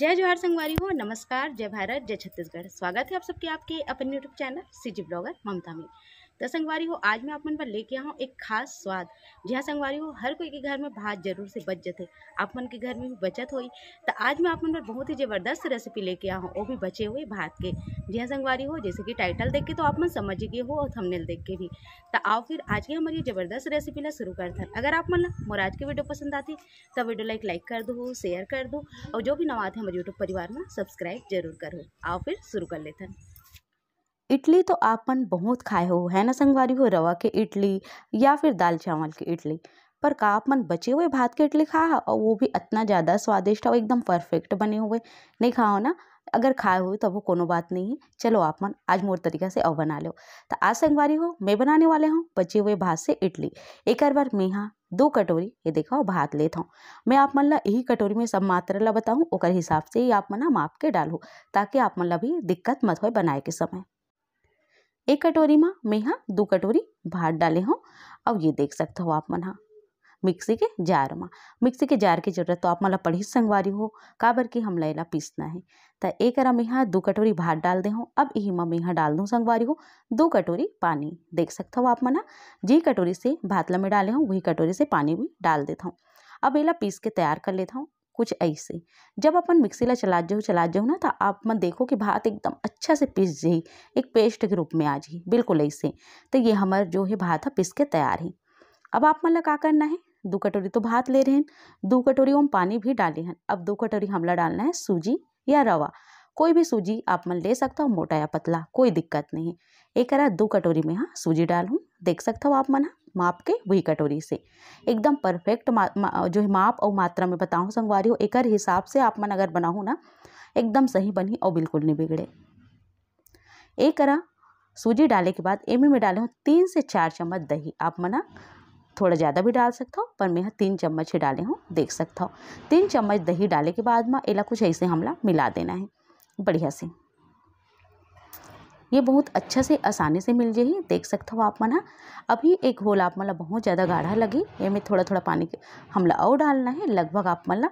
जय जोहार संगवारी हो नमस्कार जय भारत जय छत्तीसगढ़ स्वागत है आप सबके आपके अपने YouTube channel CG blogger Mamta में तो संगवारी हो आज मैं आप मन पर लेके आऊँ एक खास स्वाद जी हाँ संगवारी हो हर कोई के घर में भात जरूर से बच जाते आप मन के घर में भी बचत हुई तो आज मैं आप मन पर बहुत ही ज़बरदस्त रेसिपी लेके आऊँ वो भी बचे हुए भात के जी हाँ संगवारी हो जैसे कि टाइटल देख के तो आप मन समझ गए हो और थमनेल देख के भी तो आओ फिर आज की हमारी ज़बरदस्त रेसिपी ला शुरू करते अगर आप मन मोर आज की वीडियो पसंद आती तो वीडियो लाइक लाइक कर दो शेयर कर दो और जो भी नवा हमारे यूट्यूब परिवार में सब्सक्राइब जरूर करो आओ फिर शुरू कर लेते हैं इडली तो आपन बहुत खाए हो है ना संगवारी हो रवा के इडली या फिर दाल चावल की इडली पर का आप मन बचे हुए भात के इडली खा और वो भी इतना ज़्यादा स्वादिष्ट और एकदम परफेक्ट बने हुए नहीं खाओ ना अगर खाए हुए तो वो कोनो बात नहीं है चलो आप मन आज मोर तरीका से और बना लो तो आज संगवारी हो मैं बनाने वाले हूँ बचे हुए भात से इडली एक बार मैं यहाँ दो कटोरी ये देखो भात लेता हूँ मैं आप मन ला यही कटोरी में सब मात्रा ला बताऊँ और हिसाब से ही आप मना माप के डालो ताकि आप मन ला भी दिक्कत मत हो बनाए के समय एक कटोरी में मैं यहाँ दो कटोरी भात डाले हूँ और ये देख सकते हो आप मन हाँ मिक्सी के जार में मिक्सी के जार की जरूरत तो आप मला पढ़ी संगवारी हो काबर की हमला लैला पीसना है तो एक अरा में यहाँ दो कटोरी भात डाल दे हूँ अब यही मैं यहाँ डाल दूँ संगवारी हो दो कटोरी पानी देख सकते हो आप मना जी कटोरी से भातला में डाले हूँ वही कटोरी से पानी भी डाल देता हूँ अब एला पीस के तैयार कर लेता हूँ कुछ ऐसे जब अपन मिक्सी ला चला जाओ चला जाओ ना तो आप मन देखो कि भात एकदम अच्छा से पिस जाए एक पेस्ट के रूप में आ जाए बिल्कुल ऐसे तो ये हमारे जो है भात है पिस के तैयार है अब आप मन ला का करना है दो कटोरी तो भात ले रहे हैं दो कटोरी ओम पानी भी डाले हैं अब दो कटोरी हमला डालना है सूजी या रवा कोई भी सूजी आप मन ले सकता हो मोटा या पतला कोई दिक्कत नहीं एक करा दो कटोरी में हाँ सूजी डालूँ देख सकते हो आप मन माप के वही कटोरी से एकदम परफेक्ट मा, मा, जो माप और मात्रा में बताऊँ संगवारी हो एक हिसाब से आप मन अगर बनाऊँ ना एकदम सही बनी और बिल्कुल नहीं बिगड़े एक करा सूजी डाले के बाद एमे में डाले हूँ तीन से चार चम्मच दही आप मना थोड़ा ज़्यादा भी डाल सकता हो पर मैं तीन चम्मच ही डाले हूँ देख सकता हो तीन चम्मच दही डाले के बाद में एला कुछ ऐसे हमला मिला देना है बढ़िया से ये बहुत अच्छा से आसानी से मिल जाए देख सकते हो आप मन हाँ। अभी एक घोल आप मतलब बहुत ज़्यादा गाढ़ा लगी में थोड़ा थोड़ा पानी के हमला और डालना है लगभग आप मन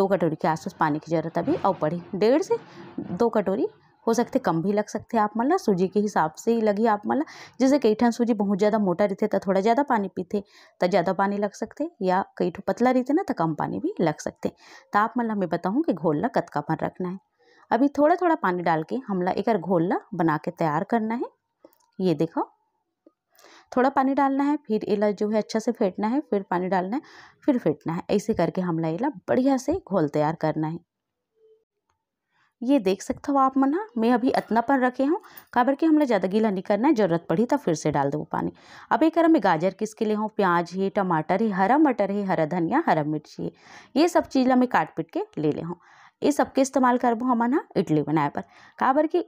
दो कटोरी के आसपास पानी की ज़रूरत अभी और पड़ी डेढ़ से दो कटोरी हो सकते कम भी लग सकते आप मन सूजी के हिसाब से ही लगी आप मन जैसे कई ठन सूजी बहुत ज़्यादा मोटा रहते तो थोड़ा ज़्यादा पानी पीते तो ज़्यादा पानी लग सकते या कई ठो पतला रहते ना तो कम पानी भी लग सकते तो आप मन मैं बताऊँ कि घोल कतका पर रखना है अभी थोड़ा थोड़ा पानी डाल के हमला एक घोलना बना के तैयार करना है ये देखो थोड़ा पानी डालना है फिर एला जो है अच्छा से फेंटना है फिर पानी डालना है फिर फेंटना है ऐसे करके हमला एला बढ़िया से घोल तैयार करना है ये देख सकते हो आप मना मैं अभी इतना पर रखे हूँ काबर के हमला ज़्यादा गीला नहीं करना है ज़रूरत पड़ी तो फिर से डाल दो पानी अब एक मैं गाजर किसके लिए हूँ प्याज है टमाटर है हरा मटर है हरा धनिया हरा मिर्ची है ये सब चीज़ मैं काट पीट के ले ले हूँ ये सब के इस्तेमाल करबो हमन हा इडली बनाए पर काबर की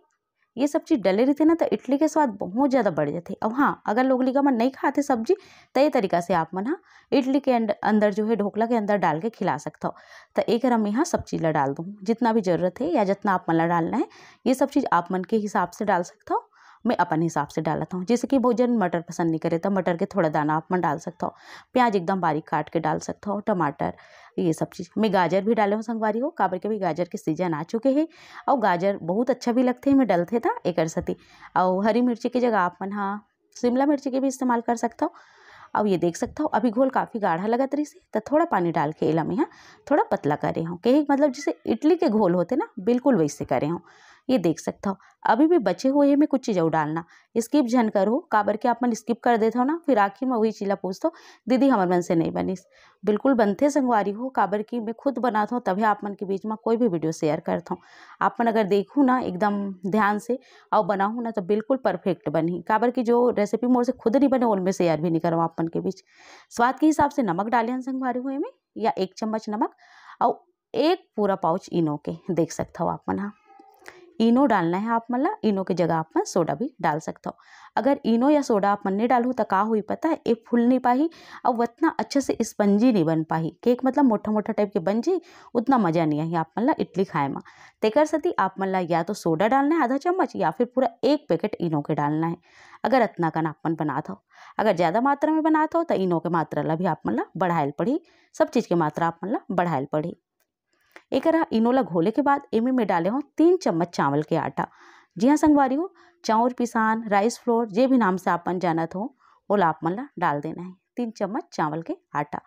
ये सब चीज़ डले रही थी ना तो इडली के स्वाद बहुत ज़्यादा बढ़ जाते और हाँ अगर लोग लिखा मन नहीं खाते सब्जी तो ये तरीका से आप मन हाँ इडली के अंदर जो है ढोकला के अंदर डाल के खिला सकता हो तो एक रम यहाँ सब चीज़ ला डाल दूँ जितना भी ज़रूरत है या जितना आप मन ला डालना है ये सब चीज़ आप मन के हिसाब से डाल सकता हो मैं अपन हिसाब से डालता हूँ जैसे कि भोजन मटर पसंद नहीं करे तो मटर के थोड़ा दाना आप मन डाल सकता हो प्याज एकदम बारीक काट के डाल सकता हो टमाटर ये सब चीज़ मैं गाजर भी डाले हूँ संगवारी हो काबर के भी गाजर के सीजन आ चुके हैं और गाजर बहुत अच्छा भी लगते हैं मैं डलते था एक सती और हरी मिर्ची की जगह आप मन हाँ शिमला मिर्ची के भी इस्तेमाल कर सकता हो अब ये देख सकता हो अभी घोल काफ़ी गाढ़ा लगा तरी से तो थोड़ा पानी डाल के इलाम यहाँ थोड़ा पतला करे हूँ कहीं मतलब जैसे इडली के घोल होते ना बिल्कुल वैसे करे हूँ ये देख सकता हो अभी भी बचे हुए में कुछ चीज़ें डालना स्किप झन करो काबर के आप मन स्किप कर देता हो ना फिर आखिर में वही चीला हूँ दीदी हमारे मन से नहीं बनीस बिल्कुल बनते संगवारी हो काबर की मैं खुद बनाता हूँ तभी आप मन के बीच में कोई भी वीडियो शेयर करता हूँ आप मन अगर देखूँ ना एकदम ध्यान से और बनाऊँ ना तो बिल्कुल परफेक्ट बनी काबर की जो रेसिपी मोर से खुद नहीं बने उनमें शेयर भी नहीं करूँ आप मन के बीच स्वाद के हिसाब से नमक डाले हैं संगवारी हुए में या एक चम्मच नमक और एक पूरा पाउच इनो के देख सकता हो आप मन हाँ इनो डालना है आप मला इनो के जगह आप मन सोडा भी डाल सकता हो अगर इनो या सोडा आप मन नहीं डालू तो का हुई पता है ये फूल नहीं पाही और उतना अच्छे से स्पंजी नहीं बन पाही केक मतलब मोटा मोटा टाइप के बन जी उतना मज़ा नहीं आई आप मन इडली खाए में तेकर सती आप मन या तो सोडा डालना है आधा चम्मच या फिर पूरा एक पैकेट इनो के डालना है अगर इतना का नापन बनाता हो अगर ज़्यादा मात्रा में बनाता हो तो इनो के मात्रा ला भी आप मन बढ़ाएल पड़ी सब चीज़ की मात्रा आप मन बढ़ाएल पड़ी एक इनोला घोले के बाद एमे में डाले हों तीन चम्मच चावल के आटा जी हाँ संगवारी हो चावर पिसान राइस फ्लोर जे भी नाम से आपन जानत हो वो लाप मल्ला डाल देना है तीन चम्मच चावल के आटा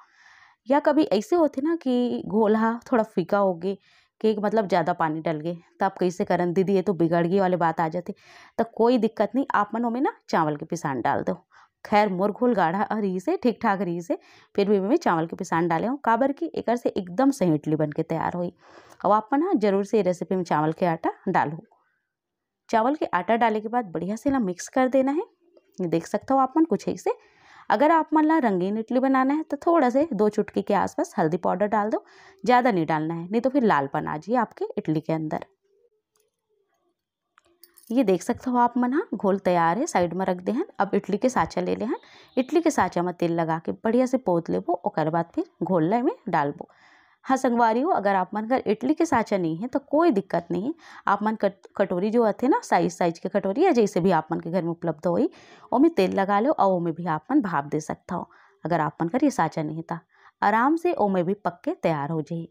या कभी ऐसे होते ना कि घोला थोड़ा फीका हो गए केक मतलब ज़्यादा पानी डल गए तो आप कैसे करन दीदी ये तो बिगड़ गई वाली बात आ जाती तो कोई दिक्कत नहीं आप मन में ना चावल के पिसान डाल दो खैर मोर घोल गाढ़ा रही से ठीक ठाक रही से फिर भी मैं चावल के पिसान डाले हूँ काबर की एक से एकदम सही इडली बन के तैयार हुई अब आप ना जरूर से रेसिपी में चावल के आटा डालो चावल के आटा डाले के बाद बढ़िया से ना मिक्स कर देना है देख सकता हो आप मन कुछ ऐसे से अगर आप मन ला रंगीन इडली बनाना है तो थोड़ा से दो चुटकी के आसपास हल्दी पाउडर डाल दो ज़्यादा नहीं डालना है नहीं तो फिर लालपन आ जाइए आपके इडली के अंदर ये देख सकते हो आप मन हाँ घोल तैयार है साइड में रख दे हैं अब इडली के साँचा ले ले हैं इडली के साँचा में तेल लगा के बढ़िया से पोत लेबो और बाद फिर घोल में डालबो हाँ संगवारी हो अगर आप मन कर इडली के साँचा नहीं है तो कोई दिक्कत नहीं है आप मन कट कटोरी जो आते ना साइज साइज के कटोरी या जैसे भी आप मन के घर में उपलब्ध ओ ओमें तेल लगा लो और ओमें भी आप मन भाप दे सकता हो अगर आप मन कर ये साँचा नहीं था आराम से ओमें भी पक के तैयार हो जाइए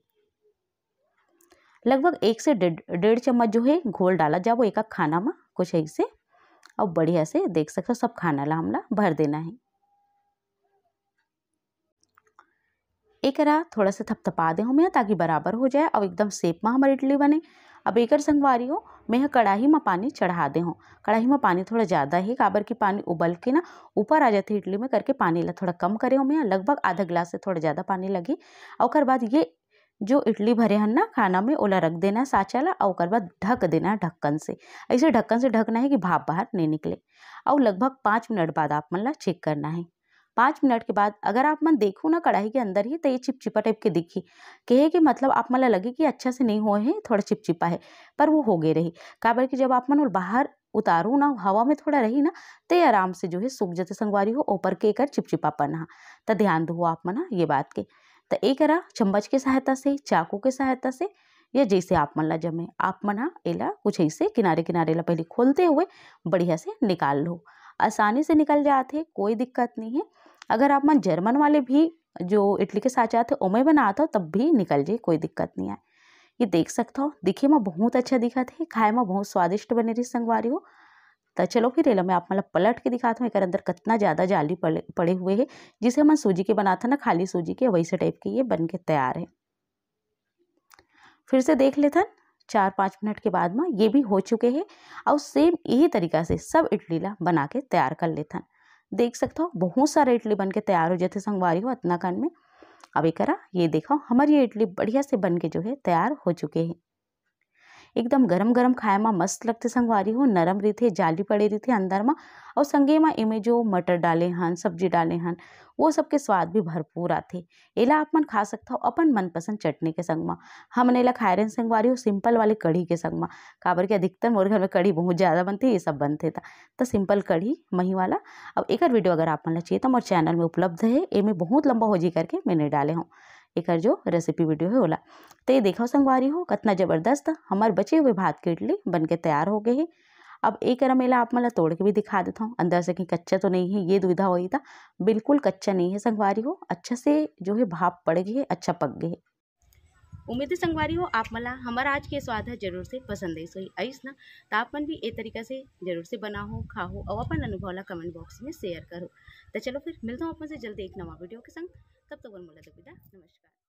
लगभग एक से डेढ़ डेढ़ चम्मच जो है घोल डाला जाओ एक खाना में कुछ एक से और बढ़िया से देख सकते हो सब खाना ला हमला भर देना है एक थोड़ा सा थपथपा दे हमें ताकि बराबर हो जाए और एकदम सेप में हमारी इडली बने अब एक संगवारी हो मैं कढ़ाई में पानी चढ़ा दे हूँ कड़ाही में पानी थोड़ा ज़्यादा है काबर की पानी उबल के ना ऊपर आ जाते इडली में करके पानी ला थोड़ा कम करे हमें लगभग आधा गिलास से थोड़ा ज़्यादा पानी लगे और बाद ये जो इडली भरे हैं ना खाना में ओला रख देना है ला और ओकर बाद ढक देना ढक्कन से ऐसे ढक्कन से ढकना है कि भाप बाहर नहीं निकले और लगभग पाँच मिनट बाद आप मन ला चेक करना है पाँच मिनट के बाद अगर आप मन देखो ना कढ़ाई के अंदर ही तो ये चिपचिपा टाइप के दिखी कहे कि मतलब आप मन लगे कि अच्छा से नहीं हुए हैं थोड़ा चिपचिपा है पर वो हो गए रही काबर कि जब आप मन बाहर उतारू ना हवा में थोड़ा रही ना तो आराम से जो है सूख जाते संगवारी हो ऊपर के कर चिपचिपा हाँ तो ध्यान दो आप मना हाँ, ये बात के तो ये करा चम्मच के सहायता से चाकू के सहायता से या जैसे आप मन ला जमे आप मना एला कुछ ऐसे किनारे किनारे ला पहले खोलते हुए बढ़िया से निकाल लो आसानी से निकल जाते कोई दिक्कत नहीं है अगर आप मन जर्मन वाले भी जो इडली के साथ आते ओमे बना हो तब भी निकल जाए कोई दिक्कत नहीं आए ये देख सकता हो दिखे में बहुत अच्छा दिखा थे खाए में बहुत स्वादिष्ट बने रही संगवारी हो तो चलो फिर एला मैं आप मतलब पलट के दिखाता हूँ एक अंदर कितना ज़्यादा जाली पड़े पड़े हुए हैं जिसे हम सूजी के बना था ना खाली सूजी के वैसे टाइप के ये बन के तैयार है फिर से देख लेथन चार पाँच मिनट के बाद में ये भी हो चुके हैं और सेम यही तरीका से सब इडली ला बना के तैयार कर लेथन देख सकता हो बहुत सारे इडली बन के तैयार हो जाते संगवारी हो इतना कान में अब एक ये देखो हमारी ये इडली बढ़िया से बन के जो है तैयार हो चुके हैं एकदम गरम गरम खाए में मस्त लगते संगवारी हो नरम रही थे जाली पड़े रही थी अंदर में और संगे में इमें जो मटर डाले हन सब्जी डाले हन वो सबके स्वाद भी भरपूर आते एला आप मन खा सकता हो अपन मनपसंद चटनी के संग में हमन एला खाए रहे संगवारी हो सिंपल वाले कढ़ी के संग में काबर के अधिकतर मोर घर में कढ़ी बहुत ज़्यादा है ये सब बनते था तो सिंपल कढ़ी मही वाला अब एक वीडियो अगर आप मन ला चाहिए तो मोर चैनल में उपलब्ध है ये बहुत लंबा हो जी करके मैंने डाले हूँ एक जो रेसिपी वीडियो है ओला तो ये देखो संगवारी हो कितना ज़बरदस्त हमारे बचे हुए भात की इडली बन के तैयार हो गए है अब एक रमेला आप मतलब तोड़ के भी दिखा देता हूँ अंदर से कहीं कच्चा तो नहीं है ये दुविधा हो था बिल्कुल कच्चा नहीं है संगवारी हो अच्छा से जो है भाप पड़ गई है अच्छा पक गए है उम्मीद है संगवारी हो आप मला हमारा आज के स्वाद है जरूर से पसंद है सोई आईस ना तो आपन भी ये तरीका से जरूर से बना हो खाओ और अपन अनुभव ला कमेंट बॉक्स में शेयर करो तो चलो फिर मिलता हूँ अपन से जल्दी एक नवा वीडियो के संग तब तक तो बोल मोला दो नमस्कार